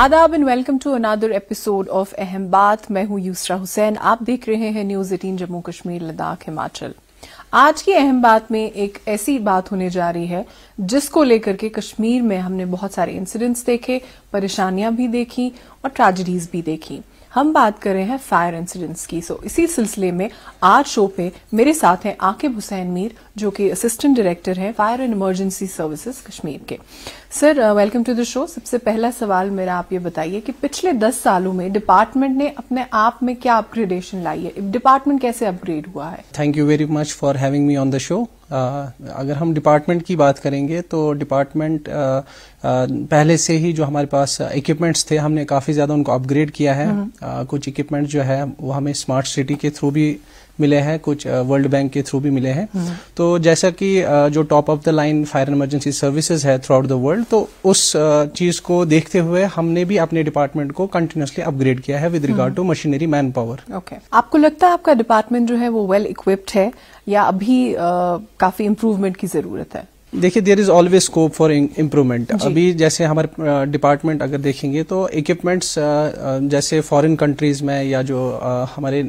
आदाब and welcome to another episode of Aham Baat मैं हूं यूसरा हुसैन आप देख रहे हैं न्यूज एटीन जम्मू कश्मीर लद्दाख हिमाचल आज की अहम बात में एक ऐसी बात होने जा रही है जिसको लेकर के कश्मीर में हमने बहुत सारे इंसिडेंट्स देखे परेशानियां भी देखी और ट्रेजिडीज भी देखी हम बात कर रहे हैं फायर इंसिडेंट्स की सो इसी सिलसिले में आज शो पे मेरे साथ हैं आकिब हुसैन मीर जो कि असिस्टेंट डायरेक्टर हैं fire and emergency services Kashmir के sir welcome to the show सबसे पहला सवाल मेरा आप ये बताइए कि पिछले दस सालों में डिपार्टमेंट ने अपने आप में क्या अपग्रेडेशन लाई है डिपार्टमेंट कैसे अपग्रेड हुआ है thank you very much for having me on the show अगर हम डिपार्टमेंट की बात करेंगे तो डिपार्टमेंट पहले से ही जो हमारे पास इक्विपमेंट्स थे हमने काफ़ी ज़्यादा उनको अपग्रेड किया है हम्म। कुछ इक्विपमेंट जो है वो हमें स्मार्ट सिटी के थ्रू भी मिले हैं कुछ वर्ल्ड बैंक के थ्रू भी मिले हैं हम्म। तो जैसा कि जो top of the line fire emergency services है थ्रू आउट द वर्ल्ड तो उस चीज को देखते हुए हमने भी अपने डिपार्टमेंट को कंटिन्यूसली अपग्रेड किया है with regard to machinery manpower okay आपको लगता है आपका डिपार्टमेंट जो है वो वेल well इक्विप्ड है या अभी आ, काफी इम्प्रूवमेंट की जरूरत है देखिए there is always scope for improvement अभी जैसे हमारे डिपार्टमेंट अगर देखेंगे तो इक्विपमेंट्स जैसे फॉरेन कंट्रीज़ में या जो हमारे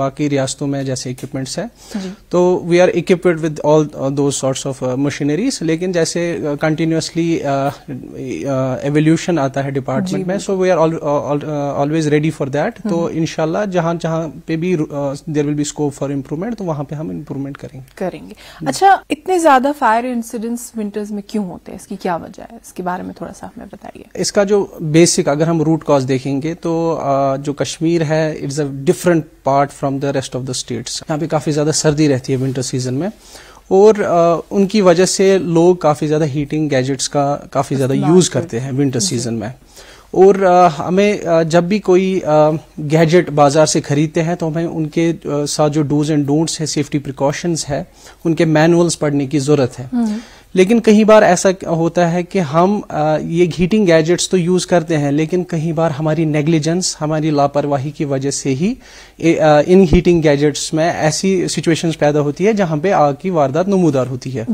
बाकी रियासतों में जैसे इक्विपमेंट्स है तो we are equipped with all those sorts of machineries लेकिन जैसे कंटिन्यूसली एवोल्यूशन आता है डिपार्टमेंट में so we are always ready for that तो इनशाला जहां जहाँ पे भी there will be scope for improvement तो वहां पे हम इम्प्रूवमेंट करेंगे करेंगे अच्छा इतने ज़्यादा फायर इंसिडेंट्स विंटर्स में क्यों होते हैं इसकी क्या वजह है इसके बारे में थोड़ा सा हमें बताइए इसका जो बेसिक अगर हम रूट कॉज देखेंगे तो जो कश्मीर है it's a different part from the rest of the states यहाँ पे काफ़ी ज़्यादा सर्दी रहती है विंटर सीजन में और उनकी वजह से लोग काफ़ी ज़्यादा हीटिंग गैजेट्स का काफ़ी ज़्यादा यूज़ करते हैं विंटर सीजन में और हमें जब भी कोई गैजेट बाज़ार से ख़रीदते हैं तो हमें उनके साथ जो डूज एंड डोंट्स है सेफ्टी प्रिकॉशंस है उनके मैनुअल्स पढ़ने की ज़रूरत है हम्म। लेकिन कई बार ऐसा होता है कि हम ये हीटिंग गैजेट्स तो यूज करते हैं लेकिन कई बार हमारी नेग्लिजेंस हमारी लापरवाही की वजह से ही इन हीटिंग गैजेट्स में ऐसी सिचुएशंस पैदा होती है जहां पे आग की वारदात नमूदार होती है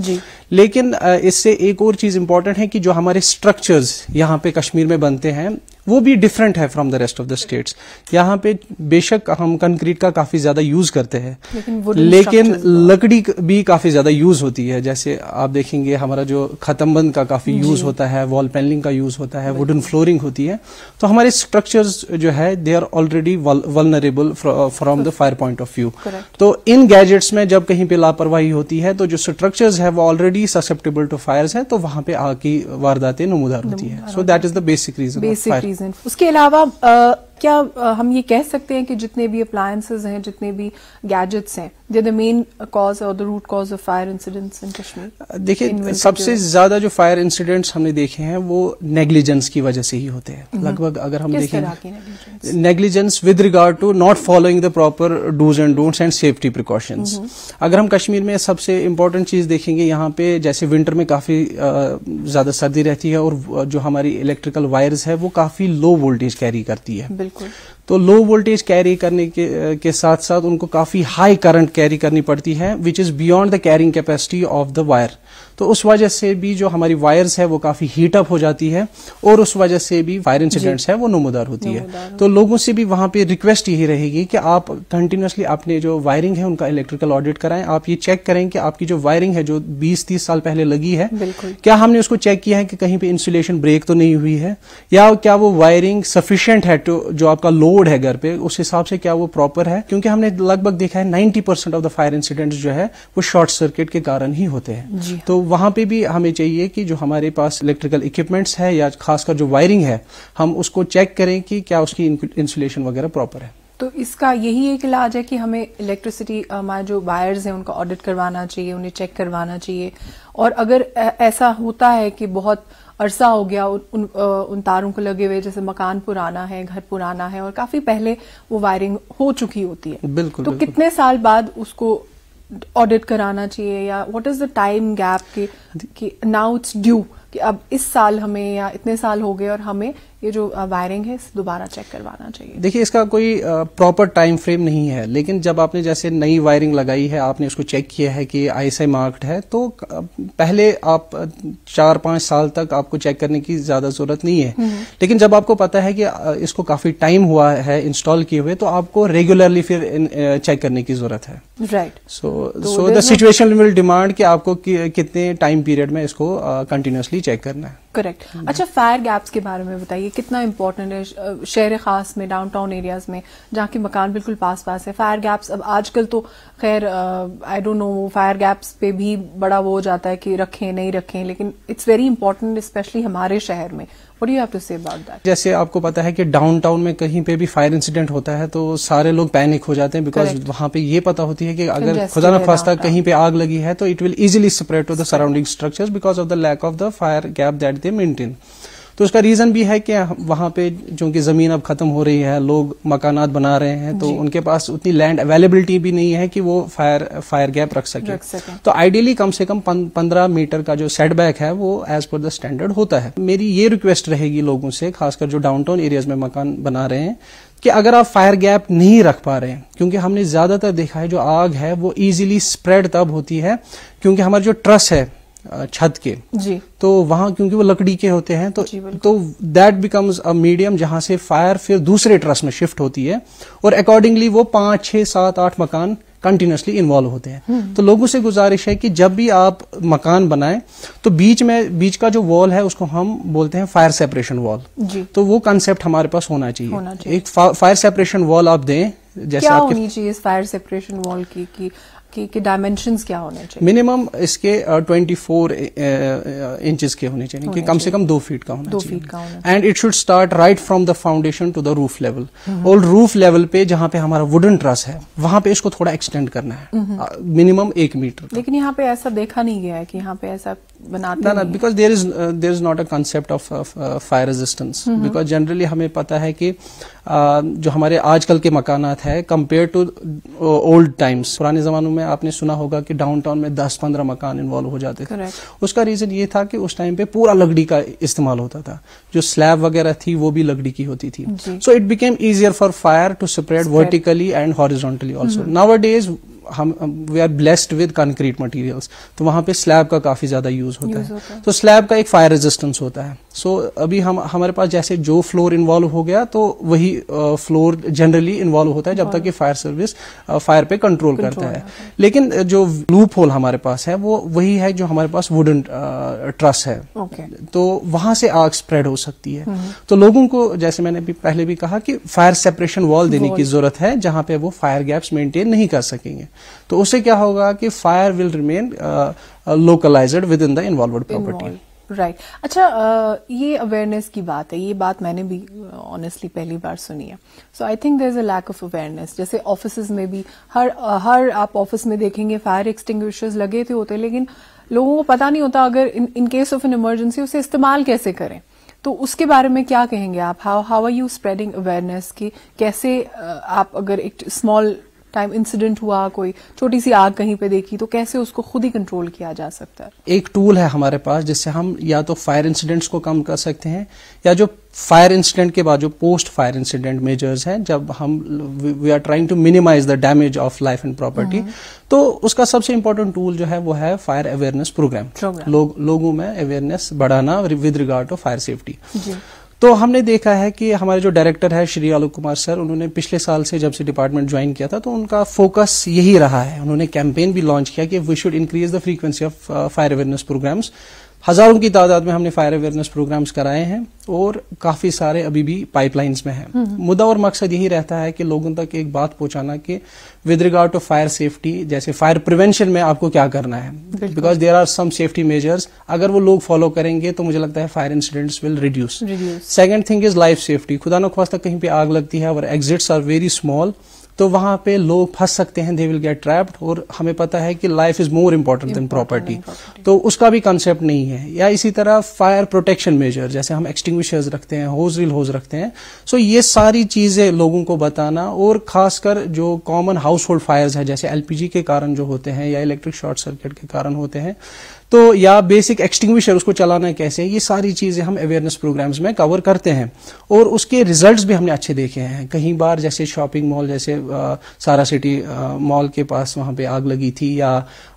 लेकिन इससे एक और चीज इंपॉर्टेंट है कि जो हमारे स्ट्रक्चर्स यहाँ पे कश्मीर में बनते हैं वो भी डिफरेंट है from the rest of the states यहाँ पे बेशक हम कंक्रीट का काफी ज्यादा यूज करते हैं लेकिन, लेकिन लकड़ी भी काफी ज्यादा यूज होती है जैसे आप देखेंगे हमारा जो खतमबंद का काफी यूज होता है वॉल पैनलिंग का यूज होता है वुडन फ्लोरिंग होती है तो हमारे स्ट्रक्चर्स जो है they are already vulnerable from the fire point of view तो इन गैजेट्स में जब कहीं पे लापरवाही होती है तो जो स्ट्रक्चर्स है वो ऑलरेडी ससेप्टेबल टू फायर्स है तो वहां पे आग की वारदातें नमूदार होती है so that is the basic reason reason उसके अलावा क्या हम ये कह सकते हैं कि जितने भी अप्लायंसेज हैं जितने भी गैजेट्स हैं Uh, देखिए सबसे ज्यादा जो फायर इंसिडेंट्स हमने देखे हैं वो नेग्लिजेंस की वजह से ही होते हैं mm-hmm. लगभग अगर हम देखें negligence with regard to not following the proper dos and don'ts and safety precautions अगर हम कश्मीर में सबसे इम्पोर्टेंट चीज देखेंगे यहाँ पे जैसे विंटर में काफी ज्यादा सर्दी रहती है और जो हमारी इलेक्ट्रिकल वायर्स है वो काफी लो वोल्टेज कैरी करती है बिल्कुल तो लो वोल्टेज कैरी करने के के साथ साथ उनको काफ़ी हाई करंट कैरी करनी पड़ती है which is beyond the carrying capacity of the wire तो उस वजह से भी जो हमारी वायर्स है वो काफ़ी हीट अप हो जाती है और उस वजह से भी वायर इंसिडेंट्स है वो नमोदार होती है तो लोगों से भी वहां पे रिक्वेस्ट यही रहेगी कि आप कंटिन्यूसली अपने जो वायरिंग है उनका इलेक्ट्रिकल ऑडिट कराएं आप ये चेक करें कि आपकी जो वायरिंग है जो बीस तीस साल पहले लगी है क्या हमने उसको चेक किया है कि कहीं पे इंसुलेशन ब्रेक तो नहीं हुई है या क्या वो वायरिंग सफिशियंट है तो जो आपका लोड है घर पे उस हिसाब से क्या वो प्रॉपर है क्योंकि हमने लगभग देखा है ninety of the fire incident जो है वो शॉर्ट सर्किट के कारण ही होते हैं तो वहाँ पे भी हमें चाहिए कि जो हमारे पास इलेक्ट्रिकल इक्विपमेंट्स है या खासकर जो वायरिंग है हम उसको चेक करें कि क्या उसकी इंसुलेशन वगैरह प्रॉपर है तो इसका यही एक इलाज है कि हमें इलेक्ट्रिसिटी हमारे जो वायर्स हैं उनका ऑडिट करवाना चाहिए उन्हें चेक करवाना चाहिए और अगर ऐसा होता है कि बहुत अरसा हो गया उन उन, उन तारों को लगे हुए जैसे मकान पुराना है घर पुराना है और काफी पहले वो वायरिंग हो चुकी होती है बिल्कुल तो बिल्कुल। कितने साल बाद उसको ऑडिट कराना चाहिए या what is the time gap कि कि नाउ इट्स ड्यू कि अब इस साल हमें या इतने साल हो गए और हमें ये जो वायरिंग है दोबारा चेक करवाना चाहिए देखिए इसका कोई प्रॉपर टाइम फ्रेम नहीं है लेकिन जब आपने जैसे नई वायरिंग लगाई है आपने उसको चेक किया है कि आईएसआई मार्क्ड है तो पहले आप चार पांच साल तक आपको चेक करने की ज्यादा जरूरत नहीं है हम्म। लेकिन जब आपको पता है कि इसको काफी टाइम हुआ है इंस्टॉल किए हुए तो आपको रेगुलरली फिर चेक करने की जरूरत है right so so the situation will demand कि आपको कितने टाइम पीरियड में इसको कंटिन्यूसली चेक करना है करेक्ट hmm. अच्छा फायर गैप्स के बारे में बताइए कितना इम्पोर्टेंट है शहर खास में डाउनटाउन एरियाज में जहाँ के मकान बिल्कुल पास पास है फायर गैप्स अब आजकल तो खैर I don't know fire gaps पे भी बड़ा वो हो जाता है कि रखें नहीं रखें लेकिन इट्स वेरी इंपॉर्टेंट स्पेशली हमारे शहर में जैसे आपको पता है कि डाउनटाउन में कहीं पे भी फायर इंसिडेंट होता है तो सारे लोग पैनिक हो जाते हैं बिकॉज वहां पे ये पता होती है कि अगर खुदा ना खास्ता कहीं पे आग लगी है तो it will easily spread to the surrounding structures because of the lack of the fire gap that they maintain तो उसका रीज़न भी है कि वहाँ पे कि ज़मीन अब ख़त्म हो रही है लोग मकानात बना रहे हैं तो उनके पास उतनी लैंड अवेलेबिलिटी भी नहीं है कि वो फायर फायर गैप रख सके, तो आइडियली कम से कम पंद्रह मीटर का जो सेटबैक है वो एज पर द स्टैंडर्ड होता है मेरी ये रिक्वेस्ट रहेगी लोगों से खासकर जो डाउन टाउन एरियाज में मकान बना रहे हैं कि अगर आप फायर गैप नहीं रख पा रहे हैं क्योंकि हमने ज़्यादातर देखा है जो आग है वो ईजिली स्प्रेड तब होती है क्योंकि हमारा जो ट्रस है छत के जी तो वहाँ क्योंकि वो लकड़ी के होते हैं तो तो दैट बिकम्स अ मीडियम जहां से फायर फिर दूसरे ट्रस्ट में शिफ्ट होती है और अकॉर्डिंगली वो पांच छह सात आठ मकान कंटिन्यूसली इन्वॉल्व होते हैं हम्म। तो लोगों से गुजारिश है कि जब भी आप मकान बनाएं तो बीच में बीच का जो वॉल है उसको हम बोलते हैं फायर सेपरेशन वॉल तो वो कंसेप्ट हमारे पास होना चाहिए, होना चाहिए। एक फा, फायर सेपरेशन वॉल आप दें जैसे क्या होनी चाहिए फायर सेपरेशन वॉल की की की, की क्या होने चाहिए मिनिमम इसके ट्वेंटी फोर इंचज के होने चाहिए कि कम से कम दो फीट का होना दो फीट का होना and it should start right from the foundation to the roof level और रूफ लेवल पे जहाँ पे हमारा वुडन ट्रस है वहाँ पे इसको थोड़ा एक्सटेंड करना है मिनिमम हम्म। uh, एक मीटर लेकिन यहाँ पे ऐसा देखा नहीं गया है कि यहाँ पे ऐसा जनरली uh, uh, mm-hmm. हमें पता है कि uh, जो हमारे आजकल के मकान है कम्पेयर टू ओल्ड टाइम्स पुराने जमानों में आपने सुना होगा कि टाउन में दस पंद्रह मकान इन्वॉल्व हो जाते थे Correct. उसका रीजन ये था कि उस टाइम पे पूरा लकड़ी का इस्तेमाल होता था जो स्लैब वगैरह थी वो भी लकड़ी की होती थी so it became easier for fire to spread vertically and horizontally also nowadays हम we are blessed with concrete materials तो वहां पे स्लैब का काफ़ी ज़्यादा यूज़ होता है तो स्लैब का एक फायर रेजिस्टेंस होता है सो so, अभी हम हमारे पास जैसे जो फ्लोर इन्वॉल्व हो गया तो वही फ्लोर जनरली इन्वॉल्व होता है जब तक कि फायर सर्विस फायर पे कंट्रोल करता है लेकिन जो लूप होल हमारे पास है वो वही है जो हमारे पास वुडन ट्रस है तो वहां से आग स्प्रेड हो सकती है हम्म। तो लोगों को जैसे मैंने भी पहले भी कहा कि फायर सेपरेशन वॉल देने की जरूरत है जहां पे वो फायर गैप्स मेंटेन नहीं कर सकेंगे तो उसे क्या होगा कि fire will remain localised within the involve property right अच्छा आ, uh, ये अवेयरनेस की बात है ये बात मैंने भी ऑनेस्टली uh, पहली बार सुनी है so I think there is a lack of awareness जैसे ऑफिस में भी हर uh, हर आप ऑफिस में देखेंगे फायर एक्सटिंग लगे थे होते लेकिन लोगों को पता नहीं होता अगर in case of an emergency उसे इस्तेमाल कैसे करें तो उसके बारे में क्या कहेंगे आप how how are you spreading awareness की कैसे आप अगर एक स्मॉल टाइम इंसिडेंट हुआ कोई छोटी सी आग कहीं पे देखी तो कैसे उसको खुद ही कंट्रोल किया जा सकता है एक टूल है हमारे पास जिससे हम या तो फायर इंसिडेंट्स को कम कर सकते हैं या जो फायर इंसिडेंट के बाद जो पोस्ट फायर इंसिडेंट मेजर्स हैं जब हम we are trying to minimise the damage of life and property तो उसका सबसे इंपॉर्टेंट टूल जो है वो है फायर अवेयरनेस प्रोग्राम लोगों में अवेयरनेस बढ़ाना with regard to fire safety तो हमने देखा है कि हमारे जो डायरेक्टर है श्री आलोक कुमार सर उन्होंने पिछले साल से जब से डिपार्टमेंट ज्वाइन किया था तो उनका फोकस यही रहा है उन्होंने कैंपेन भी लॉन्च किया कि we should increase the frequency of fire awareness programmes हज़ारों की तादाद में हमने फायर अवेयरनेस प्रोग्राम्स कराए हैं और काफ़ी सारे अभी भी पाइपलाइंस में हैं हम्म। मुद्दा और मकसद यही रहता है कि लोगों तक एक बात पहुंचाना कि with regard to fire safety जैसे फायर प्रिवेंशन में आपको क्या करना है because there are some safety measures अगर वो लोग फॉलो करेंगे तो मुझे लगता है fire incidents will reduce second thing is life safety खुदा न खास्ता कहीं पर आग लगती है और एग्जिट्स आर वेरी स्मॉल तो वहां पे लोग फंस सकते हैं दे विल गेट ट्रैप्ड और हमें पता है कि life is more important than property तो उसका भी कंसेप्ट नहीं है या इसी तरह फायर प्रोटेक्शन मेजर जैसे हम एक्सटिंग्विशर्स रखते हैं होज विल होज रखते हैं सो ये सारी चीजें लोगों को बताना और खासकर जो कॉमन हाउस होल्ड फायर है जैसे एलपीजी के कारण जो होते हैं या इलेक्ट्रिक शॉर्ट सर्किट के कारण होते हैं तो या बेसिक एक्सटिंग्विशर उसको चलाना कैसे ये सारी चीज़ें हम अवेयरनेस प्रोग्राम्स में कवर करते हैं और उसके रिजल्ट्स भी हमने अच्छे देखे हैं कहीं बार जैसे शॉपिंग मॉल जैसे आ, सारा सिटी मॉल के पास वहां पे आग लगी थी या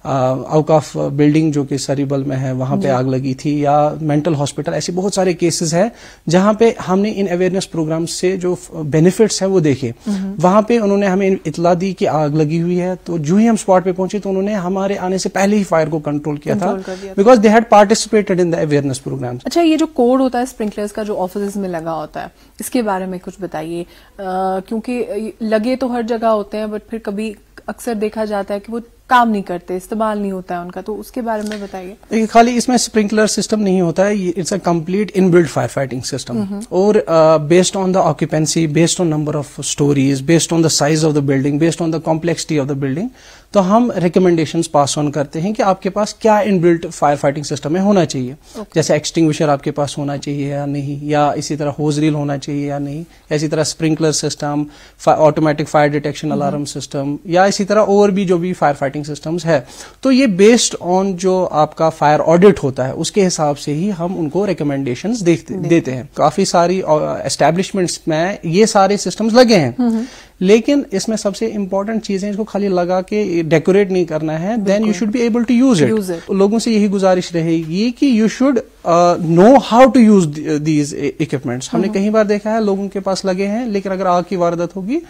आउट ऑफ बिल्डिंग जो कि सरीबल में है वहां पे आग लगी थी या मेंटल हॉस्पिटल ऐसे बहुत सारे केसेस हैं जहाँ पे हमने इन अवेयरनेस प्रोग्राम से जो बेनिफिट्स uh, हैं वो देखे हम्म। वहाँ पे उन्होंने हमें इतला दी कि आग लगी हुई है तो जो ही हम स्पॉट पे पहुंचे तो उन्होंने हमारे आने से पहले ही फायर को कंट्रोल किया था because they had participated in the awareness programme अच्छा ये जो कोड होता है स्प्रिंकलर्स का जो ऑफिस में लगा होता है इसके बारे में कुछ बताइए क्योंकि लगे तो हर जगह होते हैं बट फिर कभी अक्सर देखा जाता है कि वो काम नहीं करते इस्तेमाल नहीं होता है उनका तो उसके बारे में बताइए देखिए खाली इसमें स्प्रिंकलर सिस्टम नहीं होता है it's a complete inbuilt fire fighting system और based on the occupancy based on number of storeys based on the size of the building based on the complexity of the building तो हम recommendation pass on करते हैं कि आपके पास क्या inbuilt fire fighting system है होना चाहिए okay. जैसे एक्सटिंग्विशर आपके पास होना चाहिए या नहीं या इसी तरह होज रील होना चाहिए या नहीं या इसी तरह sprinkler system automatic fire detection alarm system या इसी तरह और भी जो भी फायर फाइटिंग सिस्टम है तो ये बेस्ड ऑन जो आपका फायर ऑडिट होता है उसके हिसाब से ही हम उनको रिकमेंडेशन mm-hmm. देते हैं काफी सारी एस्टेब्लिशमेंट्स uh, में ये सारे सिस्टम्स लगे हैं mm-hmm. लेकिन इसमें सबसे इंपॉर्टेंट है इसको खाली लगा के डेकोरेट नहीं करना है then you should be able to use it लोगों से यही गुजारिश रहेगी कि you should know how to use these equipments हमने हम्म। कई बार देखा है लोगों के पास लगे हैं लेकिन अगर आग की वारदात होगी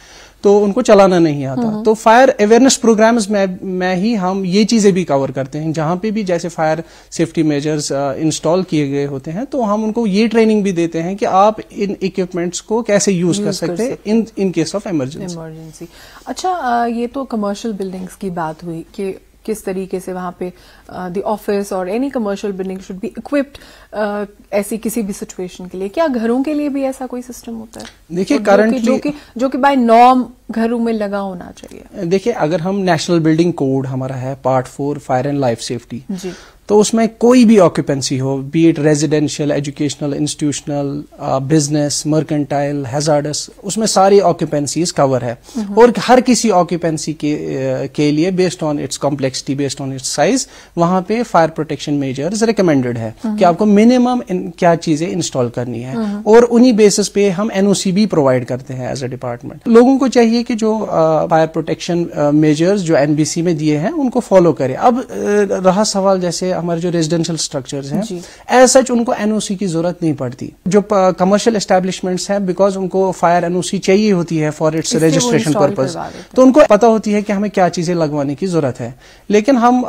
तो उनको चलाना नहीं आता हम्म। तो फायर अवेयरनेस प्रोग्राम्स में मैं ही हम ये चीजें भी कवर करते हैं जहां पे भी जैसे फायर सेफ्टी मेजर्स इंस्टॉल किए गए होते हैं तो हम उनको ये ट्रेनिंग भी देते हैं कि आप इन इक्विपमेंट्स को कैसे यूज कर सकते हैं in in case of emergency emergency अच्छा uh, ये तो कमर्शियल बिल्डिंग्स की बात हुई कि किस तरीके से वहां पे द ऑफिस और any commercial building should be equipped ऐसी किसी भी सिचुएशन के लिए क्या घरों के लिए भी ऐसा कोई सिस्टम होता है देखिए करंटली तो जो कि जो कि बाय नॉर्म घरों में लगा होना चाहिए देखिए अगर हम नेशनल बिल्डिंग कोड हमारा है part four fire and life safety जी तो उसमें कोई भी ऑक्यूपेंसी हो be it residential educational institutional business mercantile hazardous उसमें सारी ऑक्यूपेंसीज कवर है हम्म। और हर किसी ऑक्यूपेंसी के uh, के लिए based on its complexity based on its size वहां पे फायर प्रोटेक्शन मेजर्स रिकमेंडेड है कि हम्म। आपको मिनिमम क्या चीजें इंस्टॉल करनी है हम्म। और उन्हीं बेसिस पे हम एनओसी भी प्रोवाइड करते हैं एज ए डिपार्टमेंट लोगों को चाहिए कि जो फायर प्रोटेक्शन मेजर्स जो एनबीसी में दिए हैं उनको फॉलो करें अब रहा सवाल जैसे हमारे जो रेजिडेंशियल स्ट्रक्चर है एज सच उनको एनओसी की जरूरत नहीं पड़ती जो कमर्शियल एस्टेब्लिशमेंट है बिकॉज उनको फायर एनओसी चाहिए होती है फॉर इट्स रजिस्ट्रेशन पर्पज तो उनको पता होती है कि हमें क्या चीजें लगवाने की जरूरत है लेकिन हम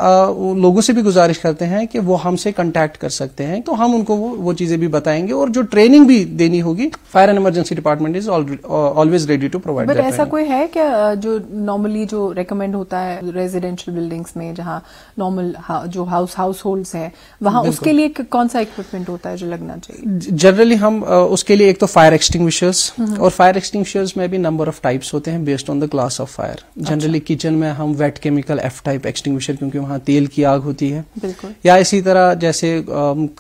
लोगों लोगों से भी गुजारिश करते हैं कि वो हमसे कंटैक्ट कर सकते हैं तो हम उनको वो, वो चीजें भी बताएंगे और जो ट्रेनिंग भी देनी होगी fire and emergency department is always ready to provide but ऐसा कोई है क्या जो नॉर्मली जो रिकमेंड होता है रेजिडेंशियल बिल्डिंग्स में जहाँ नॉर्मल जो हाउस हाउस होल्ड है वहां उसके लिए कौन सा इक्विपमेंट होता है जो लगना चाहिए जनरली हम उसके लिए एक तो फायर एक्सटिंग्विशर्स हम्म। और फायर एक्सटिंग में भी नंबर ऑफ टाइप्स होते हैं based on the class of fire generally kitchen में हम wet chemical F type extinguisher क्योंकि वहां तेल की आग होती है बिल्कुल या इसी तरह जैसे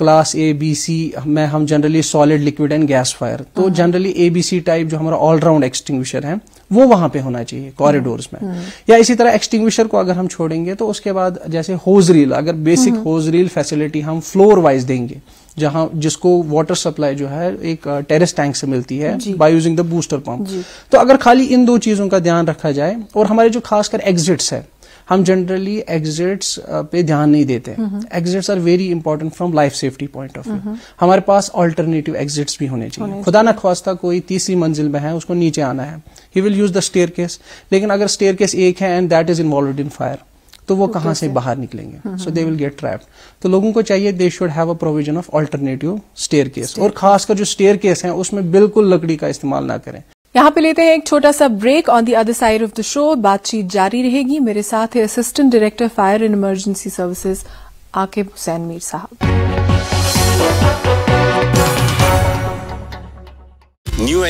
क्लास ए बी सी में हम generally solid liquid and gas fire तो generally A B C type जो हमारा ऑलराउंड एक्सटिंग्विशर है वो वहां पे होना चाहिए कॉरिडोर्स में हम्म। या इसी तरह एक्सटिंग्विशर को अगर हम छोड़ेंगे तो उसके बाद जैसे होज रील अगर बेसिक होज रील फैसिलिटी हम फ्लोर वाइज देंगे जहां जिसको वाटर सप्लाई जो है एक टेरेस टैंक से मिलती है by using the booster pump तो अगर खाली इन दो चीजों का ध्यान रखा जाए और हमारे जो खासकर एग्जिट्स है हम जनरली एग्जिट्स uh, पे ध्यान नहीं देते exits are very important from life safety point of view हमारे पास ऑल्टरनेटिव एग्जिट्स भी होने चाहिए खुदा न खास्ता कोई तीसरी मंजिल में है उसको नीचे आना है he will use the staircase लेकिन अगर स्टेयर केस एक है and that is involve in fire तो वो तो कहाँ से बाहर निकलेंगे so they will get trap तो लोगों को चाहिए they should have a provision of alternative staircase और खासकर जो स्टेयर केस है उसमें बिल्कुल लकड़ी का इस्तेमाल ना करें यहां पे लेते हैं एक छोटा सा break on the other side of the show बातचीत जारी रहेगी मेरे साथ है assistant director fire and emergency services Aqib Hussain Mir साहब न्यू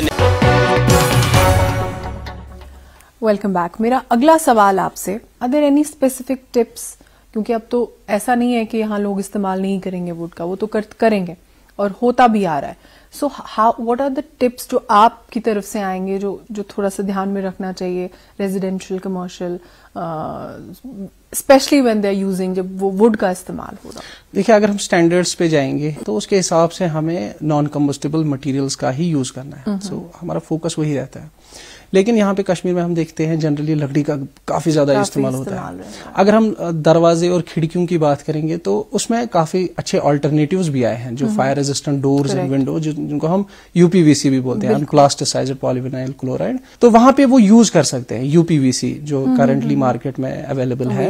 वेलकम बैक मेरा अगला सवाल आपसे अदर एनी स्पेसिफिक टिप्स क्योंकि अब तो ऐसा नहीं है कि यहाँ लोग इस्तेमाल नहीं करेंगे वुड का वो तो कर, करेंगे और होता भी आ रहा है so how what are the tips जो आपकी तरफ से आएंगे जो जो थोड़ा सा ध्यान में रखना चाहिए residential commercial specially when they're using जब वो वुड का इस्तेमाल हो रहा देखिए अगर हम स्टैंडर्ड्स पे जाएंगे तो उसके हिसाब से हमें नॉन कम्बस्टेबल मटेरियल्स का ही यूज करना है सो हम्म, हम्म। so, हमारा फोकस वही रहता है लेकिन यहाँ पे कश्मीर में हम देखते हैं जनरली लकड़ी का काफी ज्यादा इस्तेमाल होता है अगर हम दरवाजे और खिड़कियों की बात करेंगे तो उसमें काफी अच्छे ऑल्टरनेटिव भी आए हैं जो fire resistant doors and window जिनको हम यूपीवीसी भी बोलते हैं क्लास्टिसाइज पॉलीविनाइल क्लोराइड तो वहां पे वो यूज कर सकते हैं यूपीवीसी जो करंटली हम्म, मार्केट में अवेलेबल है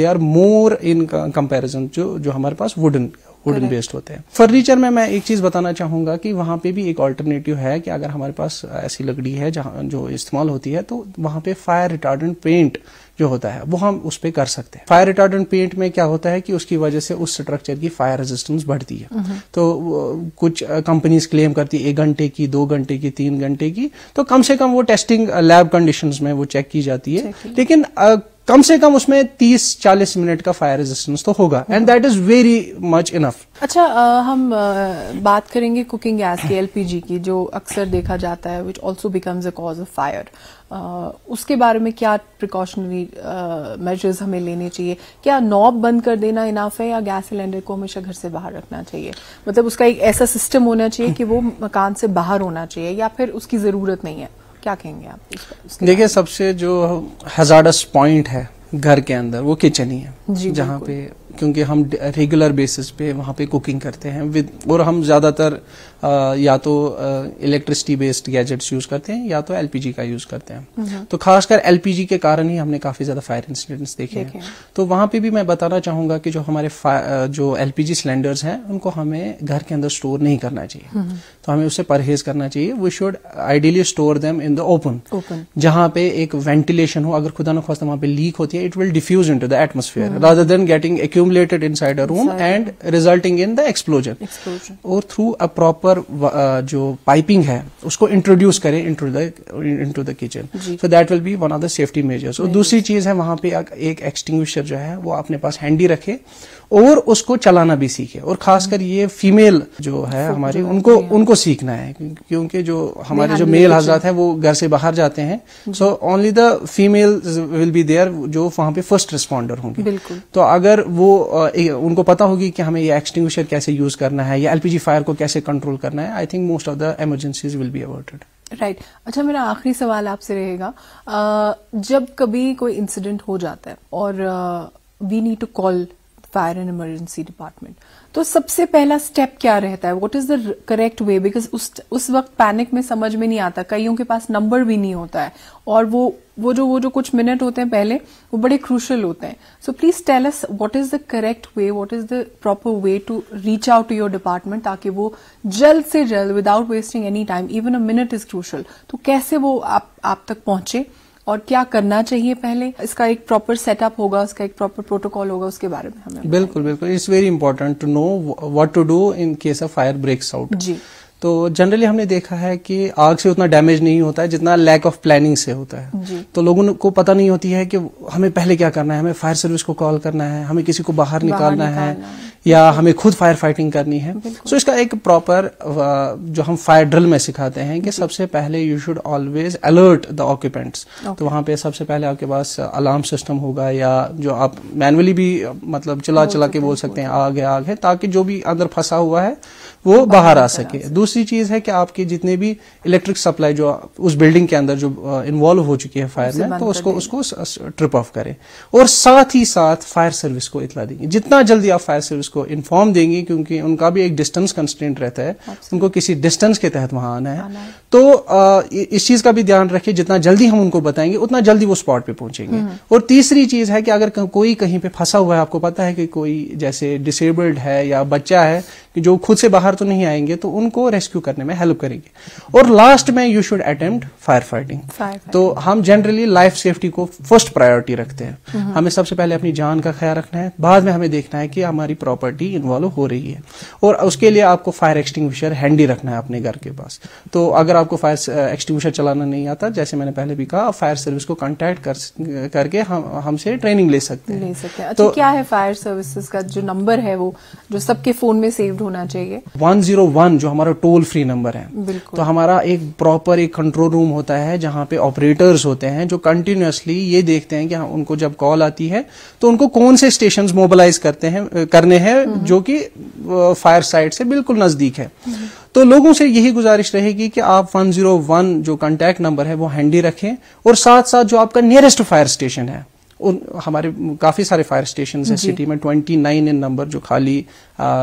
they are more in comparison जो जो हमारे पास वुडन वुडन बेस्ड होते हैं फर्नीचर में मैं एक चीज बताना चाहूंगा कि वहां पे भी एक ऑल्टरनेटिव है कि अगर हमारे पास ऐसी लकड़ी है जहां जो इस्तेमाल होती है तो वहां पे फायर रिटार्डेंट पेंट जो होता है वो हम उस पर कर सकते हैं फायर रिटार्डेंट पेंट में क्या होता है कि उसकी वजह से उस स्ट्रक्चर की फायर रेजिस्टेंस बढ़ती है तो कुछ कंपनीज क्लेम करती है एक घंटे की दो घंटे की तीन घंटे की तो कम से कम वो टेस्टिंग लैब कंडीशन में वो चेक की जाती है लेकिन कम से कम उसमें 30-40 मिनट का फायर रेजिस्टेंस तो होगा and that is very much enough अच्छा आ, हम आ, बात करेंगे कुकिंग गैस की एलपीजी की जो अक्सर देखा जाता है which also becomes a cause of fire उसके बारे में क्या प्रिकॉशनरी मेजर्स हमें लेने चाहिए क्या नॉब बंद कर देना इनाफ है या गैस सिलेंडर को हमेशा घर से बाहर रखना चाहिए मतलब उसका एक ऐसा सिस्टम होना चाहिए कि वो मकान से बाहर होना चाहिए या फिर उसकी जरूरत नहीं है क्या कहेंगे आप देखिए सबसे जो हजारस पॉइंट है घर के अंदर वो किचन ही है जहाँ पे क्योंकि हम रेगुलर बेसिस पे वहाँ पे कुकिंग करते हैं विद और हम ज़्यादातर या तो इलेक्ट्रिसिटी बेस्ड गैजेट्स यूज करते हैं या तो एलपीजी का यूज करते हैं तो खासकर एलपीजी के कारण ही हमने काफी ज्यादा फायर इंसिडेंट्स देखे हैं तो वहां पे भी मैं बताना चाहूंगा कि जो हमारे जो एलपीजी सिलेंडर्स हैं उनको हमें घर के अंदर स्टोर नहीं करना चाहिए तो हमें उससे परहेज करना चाहिए we should ideally store them in the open जहां पे एक वेंटिलेशन हो अगर खुदा न खास्ता वहां पे लीक होती है it will diffuse into the atmosphere rather than getting accumulated inside a room and resulting in the explosion और through a proper proper uh, जो पाइपिंग है उसको इंट्रोड्यूस करें into the into the kitchen so that will be one of the safety measures और दूसरी चीज है वहां पे एक एक्सटिंग्विशर जो है वो अपने पास हैंडी रखें और उसको चलाना भी सीखे और खासकर ये फीमेल जो है हमारी उनको उनको सीखना है क्योंकि जो हमारे जो मेल हजरात है वो घर से बाहर जाते हैं so only the female will be there जो वहां पे फर्स्ट रिस्पॉन्डर होंगे तो अगर वो उनको पता होगी कि हमें ये एक्सटिंग कैसे यूज करना है या एलपीजी फायर को कैसे कंट्रोल करना है I think most of the emergencies will be averted right right. अच्छा मेरा आखिरी सवाल आपसे रहेगा uh, जब कभी कोई इंसिडेंट हो जाता है और we need to call fire and emergency department तो सबसे पहला स्टेप क्या रहता है what is the correct way because उस उस वक्त पैनिक में समझ में नहीं आता कईयों के पास नंबर भी नहीं होता है और वो वो जो वो जो कुछ मिनट होते हैं पहले वो बड़े क्रूशल होते हैं so please tell us what is the correct way what is the proper way to reach out to your department ताकि वो जल्द से जल्द without wasting any time even a minute is crucial तो कैसे वो आप आप तक पहुंचे और क्या करना चाहिए पहले इसका एक प्रॉपर सेटअप होगा उसका एक प्रॉपर प्रोटोकॉल होगा उसके बारे में हमें बिल्कुल बिल्कुल it's very important to know what to do in case of fire breaks out जी तो जनरली हमने देखा है कि आग से उतना डैमेज नहीं होता है जितना लैक ऑफ प्लानिंग से होता है तो लोगों को पता नहीं होती है कि हमें पहले क्या करना है हमें फायर सर्विस को कॉल करना है हमें किसी को बाहर, बाहर निकालना, निकालना है, है। या हमें खुद फायर फाइटिंग करनी है सो so, इसका एक प्रॉपर uh, जो हम फायर ड्रिल में सिखाते हैं कि सबसे पहले you should always alert the occupants तो वहां पे सबसे पहले आपके पास अलार्म सिस्टम होगा या जो आप मैनुअली भी uh, मतलब चला चला के बोल सकते हैं आग है आग है ताकि जो भी अंदर फंसा हुआ है वो बाहर आ सके दूसरी चीज है कि आपके जितने भी इलेक्ट्रिक सप्लाई जो उस बिल्डिंग के अंदर जो इन्वॉल्व uh, हो चुकी है फायर में तो उसको उसको ट्रिप ऑफ करें और साथ ही साथ फायर सर्विस को इतला देंगे जितना जल्दी आप फायर सर्विस उसको इन्फॉर्म देंगी क्योंकि उनका भी एक डिस्टेंस कंस्टेंट रहता है Absolutely. उनको किसी डिस्टेंस के तहत वहां आना है, तो आ, इस चीज का भी ध्यान रखिए जितना जल्दी हम उनको बताएंगे उतना जल्दी वो स्पॉट पे पहुंचेंगे हम्म। और तीसरी चीज है कि अगर कोई कहीं पे फंसा हुआ है आपको पता है कि कोई जैसे डिसेबल्ड है या बच्चा है कि जो खुद से बाहर तो नहीं आएंगे तो उनको रेस्क्यू करने में हेल्प करेंगे और लास्ट में you should attempt fire fighting तो हम जनरली लाइफ सेफ्टी को फर्स्ट प्रायोरिटी रखते हैं हम्म। हमें सबसे पहले अपनी जान का ख्याल रखना है बाद में हमें देखना है कि हमारी प्रॉपर्टी इन्वॉल्व हो रही है और उसके लिए आपको फायर एक्सटिंग हैंडी रखना है अपने घर के पास तो अगर आपको फायर एक्सटिंग uh, चलाना नहीं आता जैसे मैंने पहले भी कहा फायर सर्विस को कॉन्टेक्ट कर, करके हम हमसे ट्रेनिंग ले सकते हैं ले सकते हैं अच्छा, तो क्या है फायर सर्विसेज का जो नंबर है वो जो सबके फोन में सेव्ड होना चाहिए 101 जो हमारा टोल फ्री नंबर है तो हमारा एक प्रॉपर एक कंट्रोल रूम होता है जहाँ पे ऑपरेटर्स होते हैं जो कंटिन्यूसली ये देखते हैं कि हाँ उनको जब कॉल आती है तो उनको कौन से स्टेशन मोबालाइज करते हैं करने हैं हम्म। जो कि फायर साइड से बिल्कुल नजदीक है तो लोगों से यही गुजारिश रहेगी कि आप 101 जो कांटेक्ट नंबर है वो हैंडी रखें और साथ साथ जो आपका नियरेस्ट फायर स्टेशन है उन हमारे काफ़ी सारे फायर स्टेशन हैं सिटी में ट्वेंटी नाइन इन नंबर जो खाली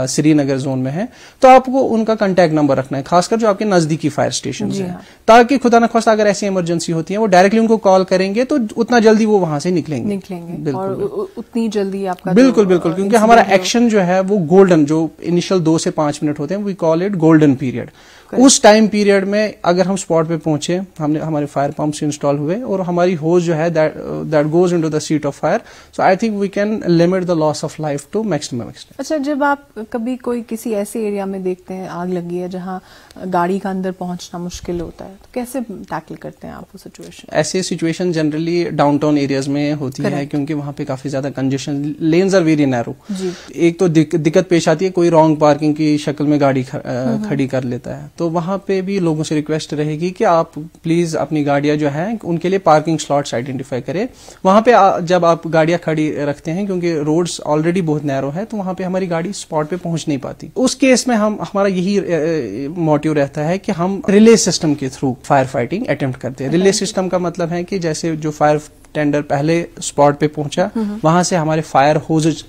श्रीनगर जोन में है तो आपको उनका कॉन्टेक्ट नंबर रखना है खासकर जो आपके नज़दीकी फायर स्टेशन हैं हाँ। ताकि खुदा न खास्ता अगर ऐसी इमरजेंसी होती है वो डायरेक्टली उनको कॉल करेंगे तो उतना जल्दी वो वहां से निकलेंगे निकलेंगे बिल्कुल और उतनी जल्दी आपका बिल्कुल बिल्कुल क्योंकि हमारा एक्शन जो है वो गोल्डन जो इनिशियल दो से पांच मिनट होते हैं we call it golden period उस टाइम पीरियड में अगर हम स्पॉट पे पहुंचे हमने हमारे फायर पंप्स इंस्टॉल हुए और हमारी होज जो है that goes into the seat of fire so I think we can limit the loss of life to maximum extent अच्छा जब आप कभी कोई किसी ऐसे एरिया में देखते हैं आग लगी है जहाँ गाड़ी का अंदर पहुंचना मुश्किल होता है तो कैसे टैकल करते हैं आप वो सिचुएशन ऐसे सिचुएशन जनरली टाउन एरियाज में होती Correct. है क्योंकि वहां पे काफी ज्यादा congestion lanes are very narrow एक तो दिक, दिक्कत पेश आती है कोई रॉन्ग पार्किंग की शक्ल में गाड़ी ख, हम्म, हम्म। खड़ी कर लेता है तो वहां पे भी लोगों से रिक्वेस्ट रहेगी कि आप प्लीज अपनी गाड़ियां जो है उनके लिए पार्किंग स्लॉट्स आइडेंटिफाई करें वहां पे जब आप गाड़ियां खड़ी रखते हैं क्योंकि रोड्स ऑलरेडी बहुत नैरो है तो वहां पे हमारी गाड़ी स्पॉट पे पहुंच नहीं पाती उस केस में हम हमारा यही मोटिव रहता है कि हम रिले सिस्टम के थ्रू फायर फाइटिंग अटेम्प्ट करते हैं रिले सिस्टम का मतलब है कि जैसे जो फायर टेंडर पहले स्पॉट पे पहुंचा हम्म। वहां से हमारे फायर होजेज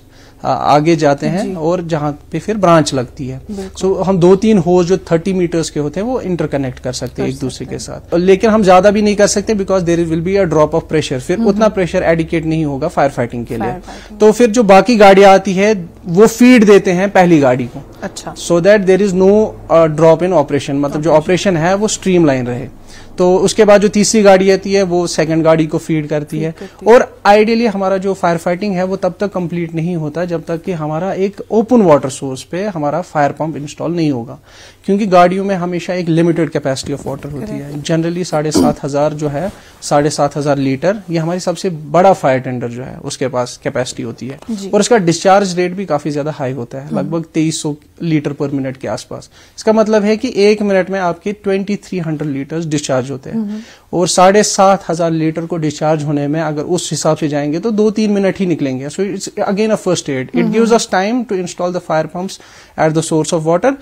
आगे जाते हैं और जहाँ पे फिर ब्रांच लगती है सो so, हम दो तीन होज जो थर्टी मीटर्स के होते हैं वो इंटरकनेक्ट कर सकते हैं एक दूसरे के साथ लेकिन हम ज्यादा भी नहीं कर सकते because there will be a drop of pressure फिर उतना प्रेशर एडिकेट नहीं होगा फायर फाइटिंग के लिए तो फिर जो बाकी गाड़ियां आती है वो फीड देते हैं पहली गाड़ी को अच्छा so that there is no drop in operation मतलब जो ऑपरेशन है वो स्ट्रीम लाइन रहे तो उसके बाद जो तीसरी गाड़ी आती है वो सेकंड गाड़ी को फीड करती है और आइडियली हमारा जो फायर फाइटिंग है वो तब तक कंप्लीट नहीं होता जब तक कि हमारा एक ओपन वाटर सोर्स पे हमारा फायर पंप इंस्टॉल नहीं होगा क्योंकि गाड़ियों में हमेशा एक लिमिटेड कैपेसिटी ऑफ वाटर होती है जनरली साढ़े सात हज़ार जो है साढ़े सात हज़ार लीटर ये हमारी सबसे बड़ा फायर टेंडर जो है उसके पास कैपेसिटी होती है और इसका डिस्चार्ज रेट भी काफ़ी ज़्यादा हाई होता है हाँ। लगभग तेईस सौ लीटर पर मिनट के आसपास इसका मतलब है कि एक मिनट में आपके twenty three hundred litre discharge होते हैं हम्म। और साढ़े सात हज़ार लीटर को डिस्चार्ज होने में अगर उस हिसाब से जाएंगे तो दो तीन मिनट ही निकलेंगे so it's again a first aid it gives us time to install the fire pumps at the source of water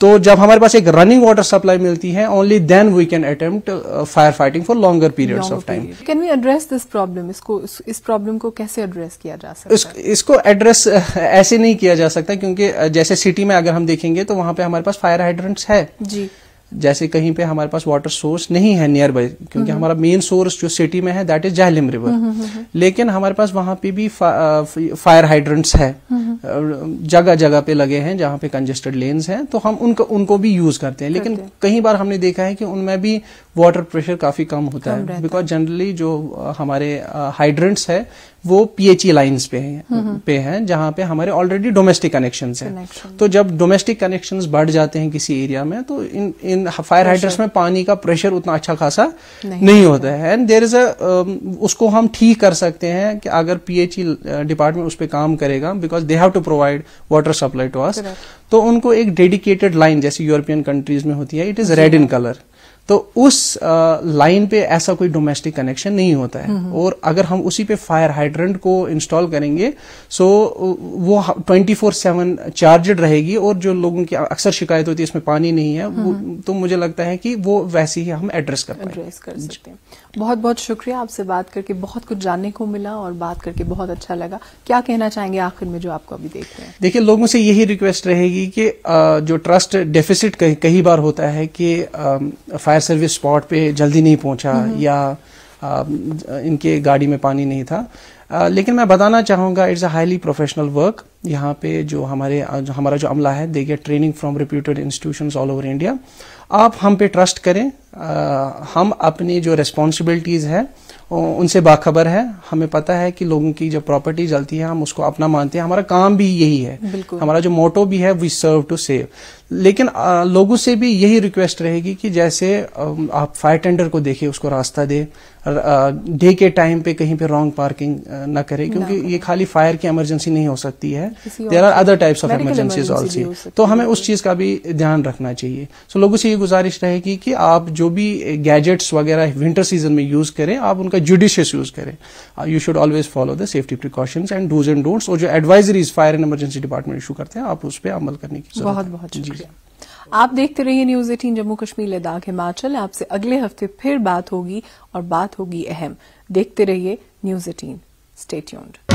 तो जब हमारे पास एक रनिंग वाटर सप्लाई मिलती है only then we can attempt fire fighting for longer period of time can we address this problem इसको इस problem को कैसे एड्रेस किया जा सकता है इस, इसको एड्रेस uh, ऐसे नहीं किया जा सकता क्योंकि uh, जैसे सिटी में अगर हम देखेंगे तो वहां पे हमारे पास फायर हाइड्रेंट्स है जी जैसे कहीं पे हमारे पास वाटर सोर्स नहीं है नियर बाई क्योंकि हम्म। हमारा मेन सोर्स जो सिटी में है दैट इज जहलिम रिवर लेकिन हमारे पास वहां पे भी फा, फायर हाइड्रेंट्स है हम्म। जगह जगह पे लगे हैं जहां पे कंजेस्टेड लेन्स हैं तो हम उनको उनको भी यूज करते हैं लेकिन कई बार हमने देखा है कि उनमें भी वाटर प्रेशर काफी कम होता है बिकॉज जनरली जो हमारे हाइड्रेंट्स है वो पीएचई लाइंस e पे हैं हम्म, हम्म। पे हैं जहां पे हमारे ऑलरेडी डोमेस्टिक कनेक्शन हैं तो जब डोमेस्टिक कनेक्शंस बढ़ जाते हैं किसी एरिया में तो इन इन फायर हाइड्रेंट्स में पानी का प्रेशर उतना अच्छा खासा नहीं, नहीं होता है एंड देर इज अ उसको हम ठीक कर सकते हैं कि अगर पीएचई डिपार्टमेंट e, उस पर काम करेगा because they have have to provide water supply to us तो उनको एक डेडिकेटेड लाइन जैसे यूरोपियन कंट्रीज में होती है it is red in colour तो उस लाइन पे ऐसा कोई डोमेस्टिक कनेक्शन नहीं होता है और अगर हम उसी पे फायर हाइड्रेंट को इंस्टॉल करेंगे सो वो 24 सेवन चार्जड रहेगी और जो लोगों की अक्सर शिकायत होती है इसमें पानी नहीं है नहीं। तो मुझे लगता है कि वो वैसे ही हम एड्रेस कर एड्रेस कर सकते हैं बहुत बहुत शुक्रिया आपसे बात करके बहुत कुछ जानने को मिला और बात करके बहुत अच्छा लगा क्या कहना चाहेंगे आखिर में जो आपको अभी देख रहे हैं देखिए लोगों से यही रिक्वेस्ट रहेगी कि जो ट्रस्ट डेफिसिट कई बार होता है कि फायर फायर सर्विस स्पॉट पे जल्दी नहीं पहुंचा या आ, इनके गाड़ी में पानी नहीं था आ, लेकिन मैं बताना चाहूंगा it's a highly professional work यहाँ पे जो हमारे जो हमारा जो अमला है they get training from reputed institutions all over India आप हम पे ट्रस्ट करें आ, हम अपनी जो रिस्पॉन्सिबिलिटीज़ है उनसे बाखबर है हमें पता है कि लोगों की जब प्रॉपर्टी जलती है हम उसको अपना मानते हैं हमारा काम भी यही है हमारा जो मोटो भी है वी सर्व टू सेव लेकिन लोगों से भी यही रिक्वेस्ट रहेगी कि जैसे आप फायर टेंडर को देखिए उसको रास्ता दे डे के टाइम पे कहीं पे रॉन्ग पार्किंग ना करे क्योंकि ना। ये खाली फायर की इमरजेंसी नहीं हो सकती है there are other types of emergency also तो हमें उस चीज का भी ध्यान रखना चाहिए सो so, लोगों से ये गुजारिश रहेगी कि आप जो भी गैजेट्स वगैरह विंटर सीजन में यूज करें आप उनका जुडिशियस यूज करें you should always follow the safety precaution and dos and don'ts और जो advisories fire and emergency department issue करते हैं आप उस पर अमल करने की बहुत बहुत जी शुक्रिया आप देखते रहिए न्यूज एटीन जम्मू कश्मीर लद्दाख हिमाचल आपसे अगले हफ्ते फिर बात होगी और बात होगी अहम देखते रहिए न्यूज एटीन स्टेट्यून्ड